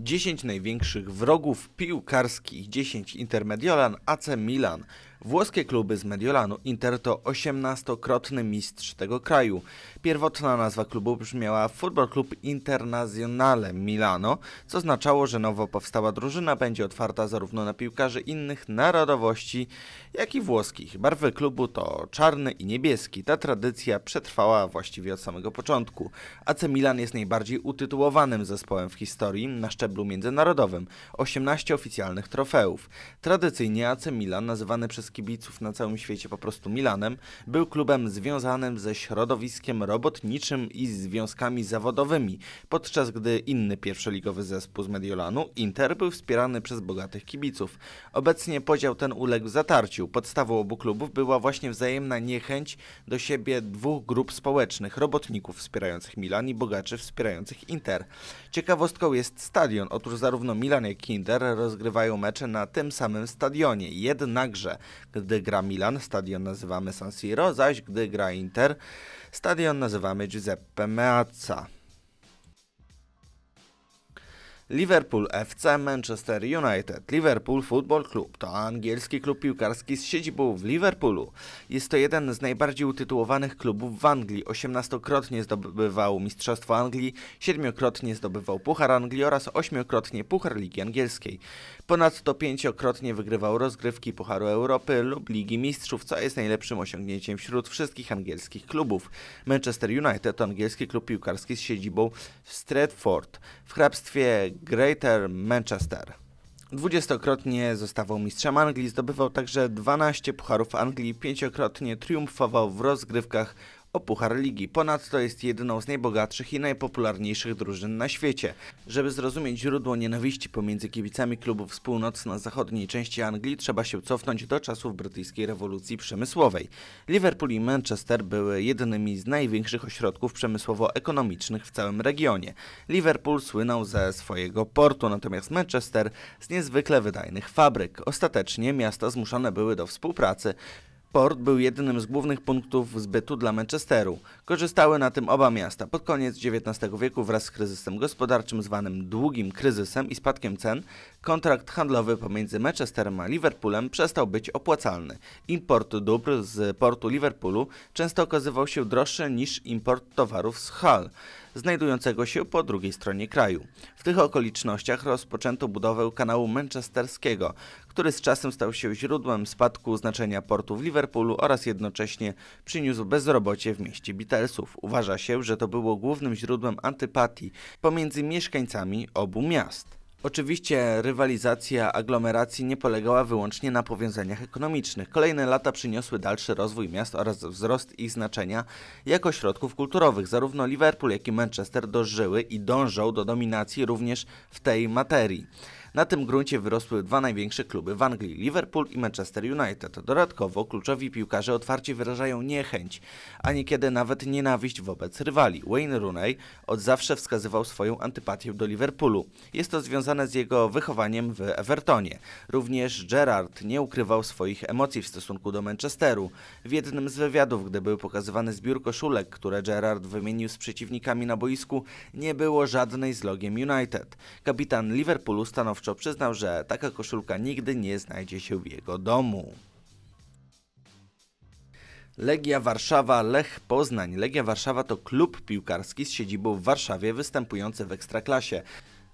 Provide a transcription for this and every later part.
10 największych wrogów piłkarskich, 10 Intermediolan, AC Milan, Włoskie kluby z Mediolanu Inter to 18-krotny mistrz tego kraju. Pierwotna nazwa klubu brzmiała Football Club Internazionale Milano, co oznaczało, że nowo powstała drużyna będzie otwarta zarówno na piłkarzy innych narodowości, jak i włoskich. Barwy klubu to czarny i niebieski. Ta tradycja przetrwała właściwie od samego początku. AC Milan jest najbardziej utytułowanym zespołem w historii na szczeblu międzynarodowym. 18 oficjalnych trofeów. Tradycyjnie AC Milan nazywany przez przez kibiców na całym świecie po prostu Milanem, był klubem związanym ze środowiskiem robotniczym i związkami zawodowymi, podczas gdy inny pierwszoligowy zespół z Mediolanu, Inter, był wspierany przez bogatych kibiców. Obecnie podział ten uległ zatarciu. Podstawą obu klubów była właśnie wzajemna niechęć do siebie dwóch grup społecznych, robotników wspierających Milan i bogaczy wspierających Inter. Ciekawostką jest stadion. Otóż zarówno Milan jak i Inter rozgrywają mecze na tym samym stadionie. Jednakże gdy gra Milan, stadion nazywamy San Siro, zaś gdy gra Inter, stadion nazywamy Giuseppe Meazza. Liverpool FC Manchester United. Liverpool Football Club to angielski klub piłkarski z siedzibą w Liverpoolu. Jest to jeden z najbardziej utytułowanych klubów w Anglii. 18-krotnie zdobywał Mistrzostwo Anglii, 7-krotnie zdobywał Puchar Anglii oraz 8-krotnie Puchar Ligi Angielskiej. Ponadto pięciokrotnie wygrywał rozgrywki Pucharu Europy lub Ligi Mistrzów, co jest najlepszym osiągnięciem wśród wszystkich angielskich klubów. Manchester United to angielski klub piłkarski z siedzibą w Stratford w hrabstwie Greater Manchester. Dwudziestokrotnie zostawał mistrzem Anglii, zdobywał także 12 pucharów Anglii, pięciokrotnie triumfował w rozgrywkach o Puchar Ligi. Ponadto jest jedną z najbogatszych i najpopularniejszych drużyn na świecie. Żeby zrozumieć źródło nienawiści pomiędzy kibicami klubów z północno-zachodniej części Anglii, trzeba się cofnąć do czasów brytyjskiej rewolucji przemysłowej. Liverpool i Manchester były jednymi z największych ośrodków przemysłowo-ekonomicznych w całym regionie. Liverpool słynął ze swojego portu, natomiast Manchester z niezwykle wydajnych fabryk. Ostatecznie miasta zmuszone były do współpracy. Port był jednym z głównych punktów zbytu dla Manchesteru. Korzystały na tym oba miasta. Pod koniec XIX wieku wraz z kryzysem gospodarczym zwanym długim kryzysem i spadkiem cen, kontrakt handlowy pomiędzy Manchesterem a Liverpoolem przestał być opłacalny. Import dóbr z portu Liverpoolu często okazywał się droższy niż import towarów z Hull znajdującego się po drugiej stronie kraju. W tych okolicznościach rozpoczęto budowę kanału manchesterskiego, który z czasem stał się źródłem spadku znaczenia portu w Liverpoolu oraz jednocześnie przyniósł bezrobocie w mieście Beatlesów. Uważa się, że to było głównym źródłem antypatii pomiędzy mieszkańcami obu miast. Oczywiście rywalizacja aglomeracji nie polegała wyłącznie na powiązaniach ekonomicznych. Kolejne lata przyniosły dalszy rozwój miast oraz wzrost ich znaczenia jako środków kulturowych. Zarówno Liverpool, jak i Manchester dożyły i dążą do dominacji również w tej materii. Na tym gruncie wyrosły dwa największe kluby w Anglii, Liverpool i Manchester United. Dodatkowo kluczowi piłkarze otwarcie wyrażają niechęć, a niekiedy nawet nienawiść wobec rywali. Wayne Rooney od zawsze wskazywał swoją antypatię do Liverpoolu. Jest to związane z jego wychowaniem w Evertonie. Również Gerard nie ukrywał swoich emocji w stosunku do Manchesteru. W jednym z wywiadów, gdy były pokazywane zbiór koszulek, które Gerard wymienił z przeciwnikami na boisku, nie było żadnej z logiem United. Kapitan Liverpoolu stanowczo stanowczo przyznał, że taka koszulka nigdy nie znajdzie się w jego domu. Legia Warszawa Lech Poznań. Legia Warszawa to klub piłkarski z siedzibą w Warszawie występujący w Ekstraklasie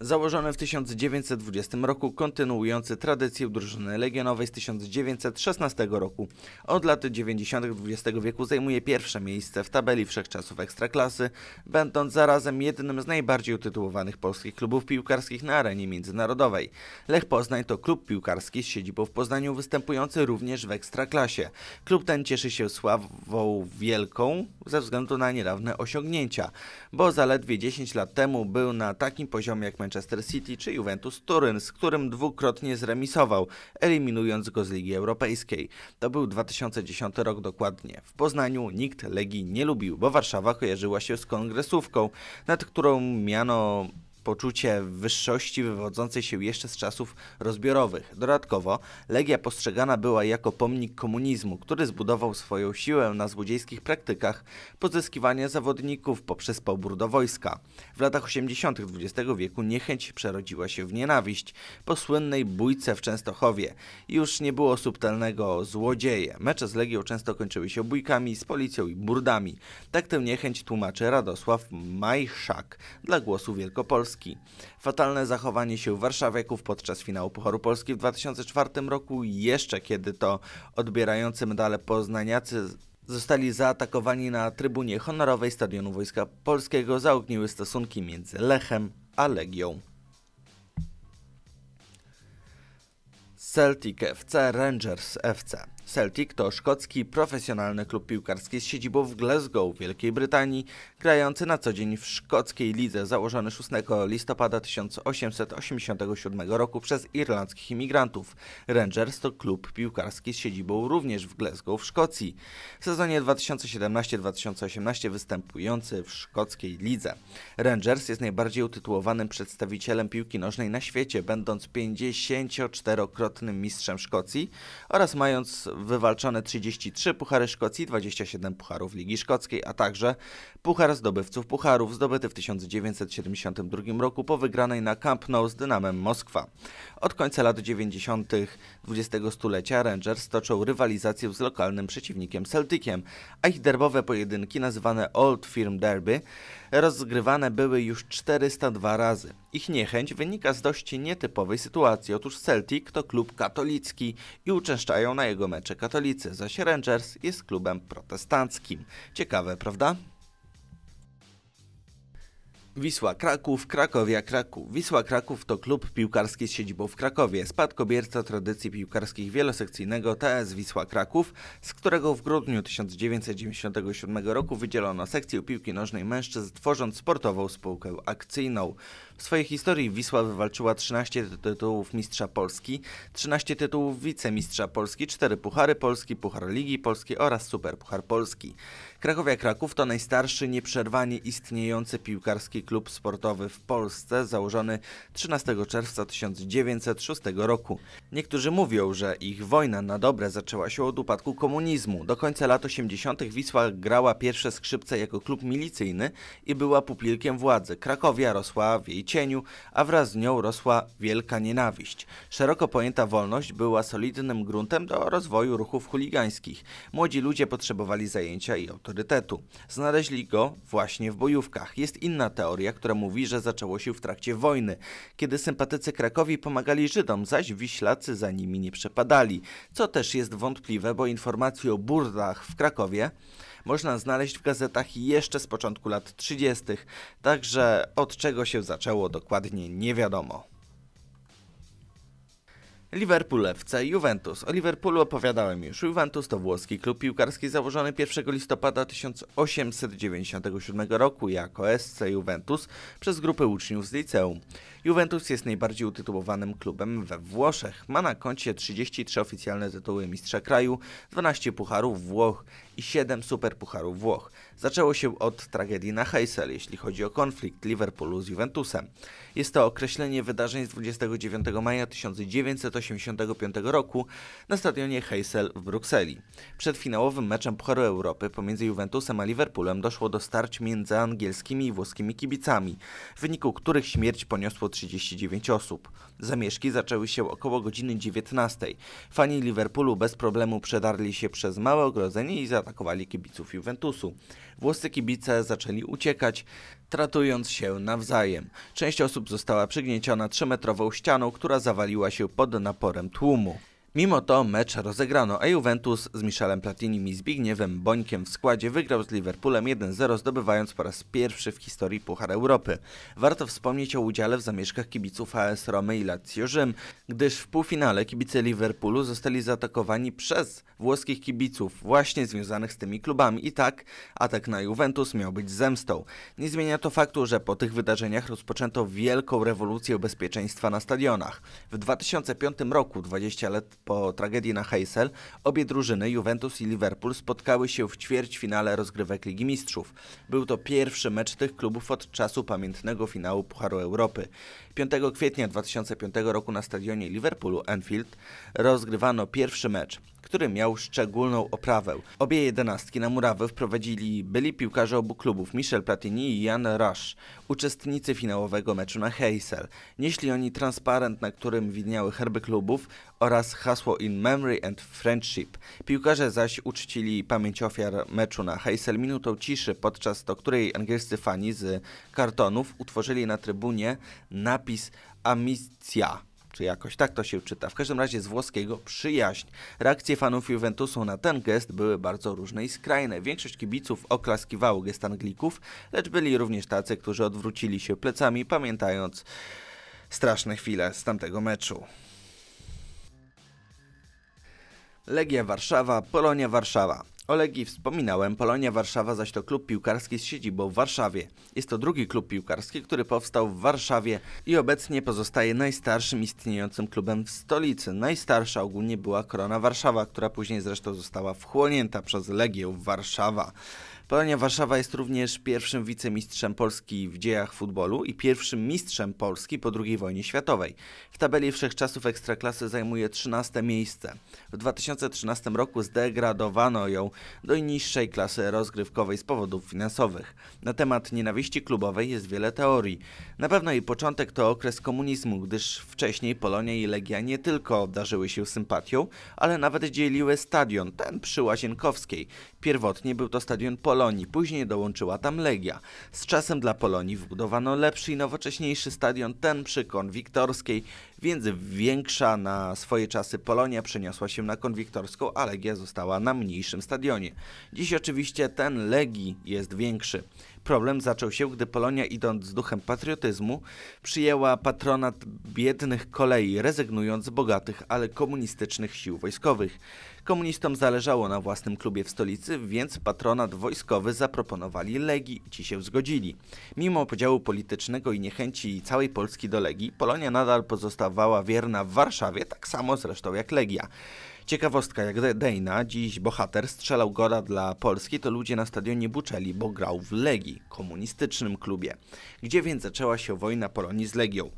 założony w 1920 roku, kontynuujący tradycję drużyny legionowej z 1916 roku. Od lat 90. XX wieku zajmuje pierwsze miejsce w tabeli wszechczasów Ekstraklasy, będąc zarazem jednym z najbardziej utytułowanych polskich klubów piłkarskich na arenie międzynarodowej. Lech Poznań to klub piłkarski z siedzibą w Poznaniu występujący również w Ekstraklasie. Klub ten cieszy się sławą wielką ze względu na niedawne osiągnięcia, bo zaledwie 10 lat temu był na takim poziomie jak Manchester Manchester City czy Juventus Turyn, z którym dwukrotnie zremisował, eliminując go z Ligi Europejskiej. To był 2010 rok dokładnie. W Poznaniu nikt Legii nie lubił, bo Warszawa kojarzyła się z kongresówką, nad którą miano poczucie wyższości wywodzącej się jeszcze z czasów rozbiorowych. Dodatkowo Legia postrzegana była jako pomnik komunizmu, który zbudował swoją siłę na złodziejskich praktykach pozyskiwania zawodników poprzez pobór do wojska. W latach 80. XX wieku niechęć przerodziła się w nienawiść po słynnej bójce w Częstochowie. Już nie było subtelnego złodzieje. Mecze z Legią często kończyły się bójkami z policją i burdami. Tak tę niechęć tłumaczy Radosław Majszak dla Głosu Wielkopolski. Polski. Fatalne zachowanie się warszawiaków podczas finału Pucharu Polski w 2004 roku, jeszcze kiedy to odbierający medale poznaniacy zostali zaatakowani na trybunie honorowej Stadionu Wojska Polskiego, zaogniły stosunki między Lechem a Legią. Celtic FC Rangers FC Celtic to szkocki profesjonalny klub piłkarski z siedzibą w Glasgow, Wielkiej Brytanii, grający na co dzień w szkockiej lidze, założony 6 listopada 1887 roku przez irlandzkich imigrantów. Rangers to klub piłkarski z siedzibą również w Glasgow w Szkocji. W sezonie 2017-2018 występujący w szkockiej lidze. Rangers jest najbardziej utytułowanym przedstawicielem piłki nożnej na świecie, będąc 54-krotnym mistrzem Szkocji oraz mając wywalczone 33 puchary Szkocji, 27 pucharów Ligi Szkockiej, a także puchar zdobywców pucharów zdobyty w 1972 roku po wygranej na Camp Nou z Dynamem Moskwa. Od końca lat 90. XX stulecia Rangers toczą rywalizację z lokalnym przeciwnikiem Celticiem, a ich derbowe pojedynki nazywane Old Firm Derby rozgrywane były już 402 razy. Ich niechęć wynika z dość nietypowej sytuacji. Otóż Celtic to klub katolicki i uczęszczają na jego mecze katolicy, zaś Rangers jest klubem protestanckim. Ciekawe, prawda? Wisła Kraków, Krakowia Kraków. Wisła Kraków to klub piłkarski z siedzibą w Krakowie, spadkobierca tradycji piłkarskich wielosekcyjnego TS Wisła Kraków, z którego w grudniu 1997 roku wydzielono sekcję piłki nożnej mężczyzn, tworząc sportową spółkę akcyjną. W swojej historii Wisła wywalczyła 13 tytułów mistrza Polski, 13 tytułów wicemistrza Polski, 4 puchary Polski, Puchar Ligi Polskiej oraz Superpuchar Polski. Krakowia Kraków to najstarszy nieprzerwanie istniejący piłkarski klub sportowy w Polsce, założony 13 czerwca 1906 roku. Niektórzy mówią, że ich wojna na dobre zaczęła się od upadku komunizmu. Do końca lat 80. Wisła grała pierwsze skrzypce jako klub milicyjny i była pupilkiem władzy. Krakowia rosła w jej cieniu, a wraz z nią rosła wielka nienawiść. Szeroko pojęta wolność była solidnym gruntem do rozwoju ruchów chuligańskich. Młodzi ludzie potrzebowali zajęcia i autorytetu autorytetu. Znaleźli go właśnie w bojówkach. Jest inna teoria, która mówi, że zaczęło się w trakcie wojny, kiedy sympatycy Krakowi pomagali Żydom, zaś Wiślacy za nimi nie przepadali, co też jest wątpliwe, bo informacji o burdach w Krakowie można znaleźć w gazetach jeszcze z początku lat 30., także od czego się zaczęło dokładnie nie wiadomo. Liverpool FC Juventus. O Liverpoolu opowiadałem już. Juventus to włoski klub piłkarski założony 1 listopada 1897 roku jako SC Juventus przez grupę uczniów z liceum. Juventus jest najbardziej utytułowanym klubem we Włoszech. Ma na koncie 33 oficjalne tytuły mistrza kraju, 12 pucharów Włoch i 7 superpucharów Włoch. Zaczęło się od tragedii na Heysel, jeśli chodzi o konflikt Liverpoolu z Juventusem. Jest to określenie wydarzeń z 29 maja 1985 roku na stadionie Heysel w Brukseli. Przed finałowym meczem Pucharu Europy pomiędzy Juventusem a Liverpoolem doszło do starć między angielskimi i włoskimi kibicami, w wyniku których śmierć poniosło 39 osób. Zamieszki zaczęły się około godziny 19. Fani Liverpoolu bez problemu przedarli się przez małe ogrodzenie i zaatakowali kibiców Juventusu. Włoscy kibice zaczęli uciekać, tratując się nawzajem. Część osób została przygnieciona trzymetrową ścianą, która zawaliła się pod naporem tłumu. Mimo to mecz rozegrano, a Juventus z Michelem Platinim i Zbigniewem Bońkiem w składzie wygrał z Liverpoolem 1-0, zdobywając po raz pierwszy w historii Puchar Europy. Warto wspomnieć o udziale w zamieszkach kibiców AS Romy i Lazio Rzym, gdyż w półfinale kibice Liverpoolu zostali zaatakowani przez włoskich kibiców właśnie związanych z tymi klubami i tak atak na Juventus miał być zemstą. Nie zmienia to faktu, że po tych wydarzeniach rozpoczęto wielką rewolucję bezpieczeństwa na stadionach. W 2005 roku 20 lat po tragedii na Heysel obie drużyny, Juventus i Liverpool, spotkały się w ćwierćfinale rozgrywek Ligi Mistrzów. Był to pierwszy mecz tych klubów od czasu pamiętnego finału Pucharu Europy. 5 kwietnia 2005 roku na stadionie Liverpoolu Anfield rozgrywano pierwszy mecz który miał szczególną oprawę. Obie jedenastki na murawę wprowadzili byli piłkarze obu klubów Michel Platini i Jan Rush, uczestnicy finałowego meczu na Heysel. Nieśli oni transparent, na którym widniały herby klubów oraz hasło In Memory and Friendship. Piłkarze zaś uczcili pamięć ofiar meczu na Heysel minutą ciszy, podczas do której angielscy fani z kartonów utworzyli na trybunie napis Amicia czy jakoś tak to się czyta. W każdym razie z włoskiego przyjaźń. Reakcje fanów Juventusu na ten gest były bardzo różne i skrajne. Większość kibiców oklaskiwało gest Anglików, lecz byli również tacy, którzy odwrócili się plecami, pamiętając straszne chwile z tamtego meczu. Legia Warszawa, Polonia Warszawa. O wspominałem, Polonia Warszawa zaś to klub piłkarski z siedzibą w Warszawie. Jest to drugi klub piłkarski, który powstał w Warszawie i obecnie pozostaje najstarszym istniejącym klubem w stolicy. Najstarsza ogólnie była Korona Warszawa, która później zresztą została wchłonięta przez Legię Warszawa. Polonia Warszawa jest również pierwszym wicemistrzem Polski w dziejach futbolu i pierwszym mistrzem Polski po II wojnie światowej. W tabeli wszechczasów Ekstraklasy zajmuje 13 miejsce. W 2013 roku zdegradowano ją do niższej klasy rozgrywkowej z powodów finansowych. Na temat nienawiści klubowej jest wiele teorii. Na pewno jej początek to okres komunizmu, gdyż wcześniej Polonia i Legia nie tylko obdarzyły się sympatią, ale nawet dzieliły stadion, ten przy Łazienkowskiej. Pierwotnie był to stadion Polonia Polonii, później dołączyła tam Legia. Z czasem dla Polonii wbudowano lepszy i nowocześniejszy stadion, ten przy Konwiktorskiej więc większa na swoje czasy Polonia przeniosła się na konwiktorską, a Legia została na mniejszym stadionie. Dziś oczywiście ten Legii jest większy. Problem zaczął się, gdy Polonia idąc z duchem patriotyzmu przyjęła patronat biednych kolei, rezygnując z bogatych, ale komunistycznych sił wojskowych. Komunistom zależało na własnym klubie w stolicy, więc patronat wojskowy zaproponowali Legii i ci się zgodzili. Mimo podziału politycznego i niechęci całej Polski do Legii, Polonia nadal pozostała pozostawała wierna w Warszawie, tak samo zresztą jak Legia. Ciekawostka, jak Dejna, dziś bohater, strzelał gola dla Polski, to ludzie na stadionie buczeli, bo grał w Legii, komunistycznym klubie. Gdzie więc zaczęła się wojna Polonii z Legią?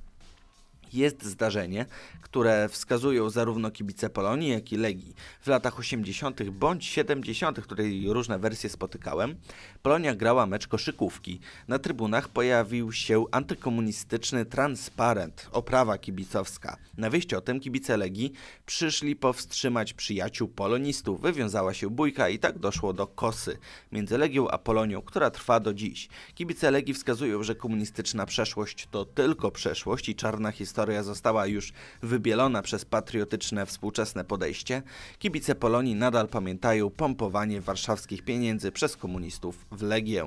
Jest zdarzenie, które wskazują zarówno kibice Polonii, jak i Legii. W latach 80. bądź 70., której różne wersje spotykałem, Polonia grała mecz koszykówki. Na trybunach pojawił się antykomunistyczny transparent, oprawa kibicowska. Na wyjściu o tym kibice Legii przyszli powstrzymać przyjaciół polonistów. Wywiązała się bójka i tak doszło do kosy między Legią a Polonią, która trwa do dziś. Kibice Legii wskazują, że komunistyczna przeszłość to tylko przeszłość i czarna historia historia została już wybielona przez patriotyczne współczesne podejście, kibice Polonii nadal pamiętają pompowanie warszawskich pieniędzy przez komunistów w Legię.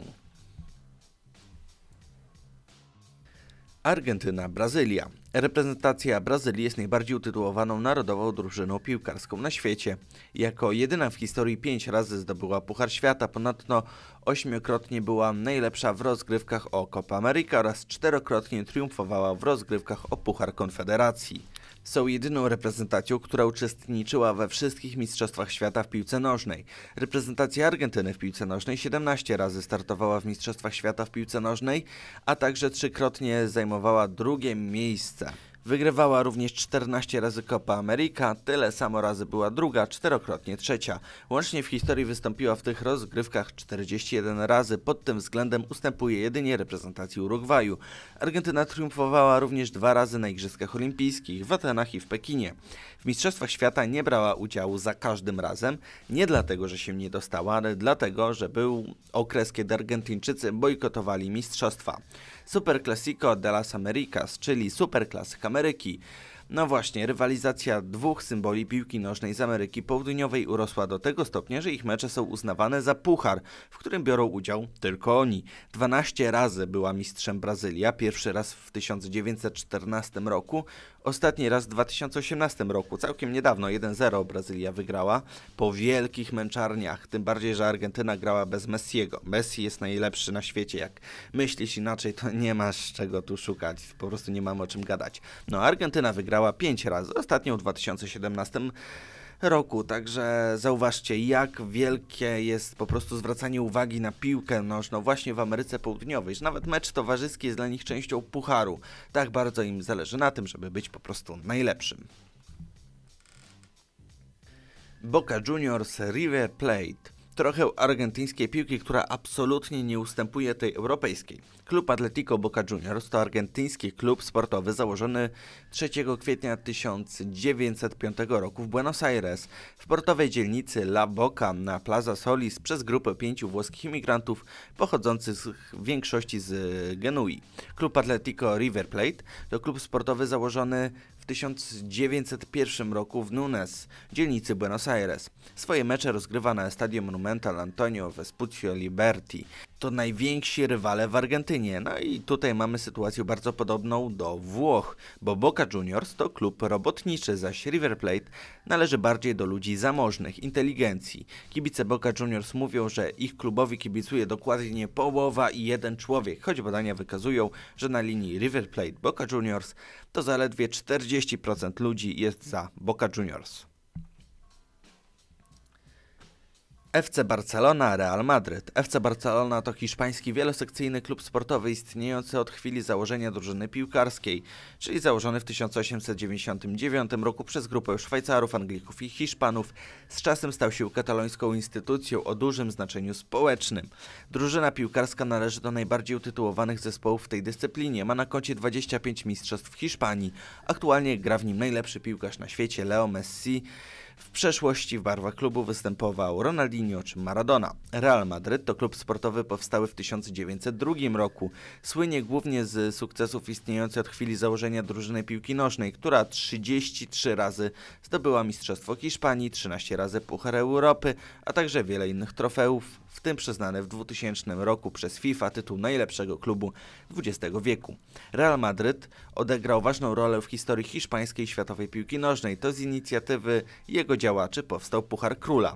Argentyna, Brazylia. Reprezentacja Brazylii jest najbardziej utytułowaną narodową drużyną piłkarską na świecie. Jako jedyna w historii pięć razy zdobyła Puchar Świata, ponadto ośmiokrotnie była najlepsza w rozgrywkach o Copa America oraz czterokrotnie triumfowała w rozgrywkach o Puchar Konfederacji. Są jedyną reprezentacją, która uczestniczyła we wszystkich Mistrzostwach Świata w piłce nożnej. Reprezentacja Argentyny w piłce nożnej 17 razy startowała w Mistrzostwach Świata w piłce nożnej, a także trzykrotnie zajmowała drugie miejsce. Wygrywała również 14 razy Copa America, tyle samo razy była druga, czterokrotnie trzecia. Łącznie w historii wystąpiła w tych rozgrywkach 41 razy, pod tym względem ustępuje jedynie reprezentacji Urugwaju. Argentyna triumfowała również dwa razy na Igrzyskach Olimpijskich w Atenach i w Pekinie. W Mistrzostwach Świata nie brała udziału za każdym razem, nie dlatego, że się nie dostała, ale dlatego, że był okres, kiedy Argentyńczycy bojkotowali mistrzostwa. Super Clasico de las Americas, czyli Super Klasyka câmara aqui. No właśnie, rywalizacja dwóch symboli piłki nożnej z Ameryki Południowej urosła do tego stopnia, że ich mecze są uznawane za puchar, w którym biorą udział tylko oni. 12 razy była mistrzem Brazylia, pierwszy raz w 1914 roku, ostatni raz w 2018 roku, całkiem niedawno 1-0 Brazylia wygrała po wielkich męczarniach, tym bardziej, że Argentyna grała bez Messiego. Messi jest najlepszy na świecie, jak myślisz inaczej, to nie masz czego tu szukać, po prostu nie mamy o czym gadać. No, Argentyna wygrała wygrała 5 razy, ostatnio w 2017 roku. Także zauważcie, jak wielkie jest po prostu zwracanie uwagi na piłkę nożną właśnie w Ameryce Południowej, że nawet mecz towarzyski jest dla nich częścią pucharu. Tak bardzo im zależy na tym, żeby być po prostu najlepszym. Boca Juniors River Plate trochę argentyńskiej piłki, która absolutnie nie ustępuje tej europejskiej. Klub Atletico Boca Juniors to argentyński klub sportowy założony 3 kwietnia 1905 roku w Buenos Aires, w portowej dzielnicy La Boca na Plaza Solis przez grupę pięciu włoskich imigrantów pochodzących w większości z Genui. Klub Atletico River Plate to klub sportowy założony 1901 roku w Nunes, dzielnicy Buenos Aires. Swoje mecze rozgrywa na Stadio Monumental Antonio Vespucio Liberti. To najwięksi rywale w Argentynie. No i tutaj mamy sytuację bardzo podobną do Włoch, bo Boca Juniors to klub robotniczy, zaś River Plate należy bardziej do ludzi zamożnych, inteligencji. Kibice Boca Juniors mówią, że ich klubowi kibicuje dokładnie połowa i jeden człowiek, choć badania wykazują, że na linii River Plate Boca Juniors to zaledwie 40 30% ludzi jest za Boca Juniors. FC Barcelona, Real Madrid. FC Barcelona to hiszpański wielosekcyjny klub sportowy istniejący od chwili założenia drużyny piłkarskiej, czyli założony w 1899 roku przez grupę Szwajcarów, Anglików i Hiszpanów. Z czasem stał się katalońską instytucją o dużym znaczeniu społecznym. Drużyna piłkarska należy do najbardziej utytułowanych zespołów w tej dyscyplinie. Ma na koncie 25 mistrzostw w Hiszpanii. Aktualnie gra w nim najlepszy piłkarz na świecie, Leo Messi. W przeszłości w barwach klubu występował Ronaldinho czy Maradona. Real Madryt to klub sportowy powstały w 1902 roku. Słynie głównie z sukcesów istniejących od chwili założenia drużyny piłki nożnej, która 33 razy zdobyła Mistrzostwo Hiszpanii, 13 razy Puchar Europy, a także wiele innych trofeów w tym przyznany w 2000 roku przez FIFA tytuł najlepszego klubu XX wieku. Real Madryt odegrał ważną rolę w historii hiszpańskiej światowej piłki nożnej. To z inicjatywy jego działaczy powstał Puchar Króla.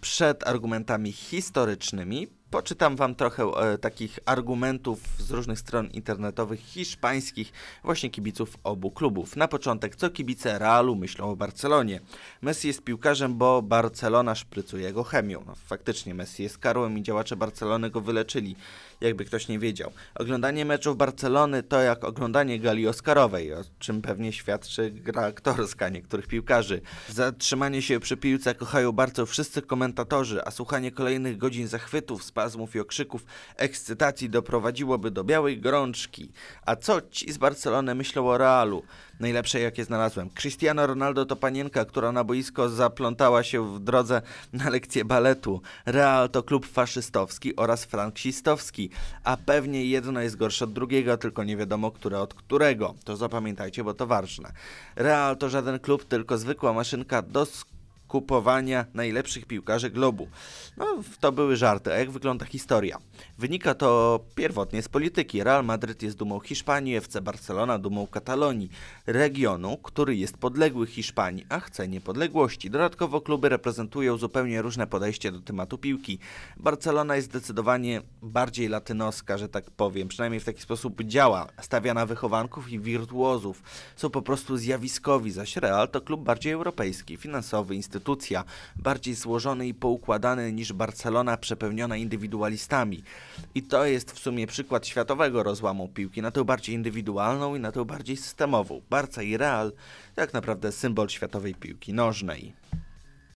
Przed argumentami historycznymi Poczytam Wam trochę e, takich argumentów z różnych stron internetowych hiszpańskich, właśnie kibiców obu klubów. Na początek, co kibice Realu myślą o Barcelonie? Messi jest piłkarzem, bo Barcelona szprycuje go chemią. No, faktycznie, Messi jest karłem i działacze Barcelony go wyleczyli jakby ktoś nie wiedział. Oglądanie meczów Barcelony to jak oglądanie gali Oscarowej, o czym pewnie świadczy gra aktorska niektórych piłkarzy. Zatrzymanie się przy piłce kochają bardzo wszyscy komentatorzy, a słuchanie kolejnych godzin zachwytów, spazmów i okrzyków, ekscytacji doprowadziłoby do białej gorączki. A co ci z Barcelony myślą o Realu? najlepsze, jakie znalazłem. Cristiano Ronaldo to panienka, która na boisko zaplątała się w drodze na lekcję baletu. Real to klub faszystowski oraz franksistowski, a pewnie jedno jest gorsze od drugiego, tylko nie wiadomo, które od którego. To zapamiętajcie, bo to ważne. Real to żaden klub, tylko zwykła maszynka do kupowania najlepszych piłkarzy globu. No, to były żarty, a jak wygląda historia? Wynika to pierwotnie z polityki. Real Madryt jest dumą Hiszpanii, FC Barcelona dumą Katalonii, regionu, który jest podległy Hiszpanii, a chce niepodległości. Dodatkowo kluby reprezentują zupełnie różne podejście do tematu piłki. Barcelona jest zdecydowanie bardziej latynoska, że tak powiem, przynajmniej w taki sposób działa. Stawia na wychowanków i wirtuozów. Są po prostu zjawiskowi, zaś Real to klub bardziej europejski, finansowy, instytucjonalny instytucja, bardziej złożony i poukładany niż Barcelona przepełniona indywidualistami. I to jest w sumie przykład światowego rozłamu piłki na tą bardziej indywidualną i na tą bardziej systemową. Barca i Real tak naprawdę symbol światowej piłki nożnej.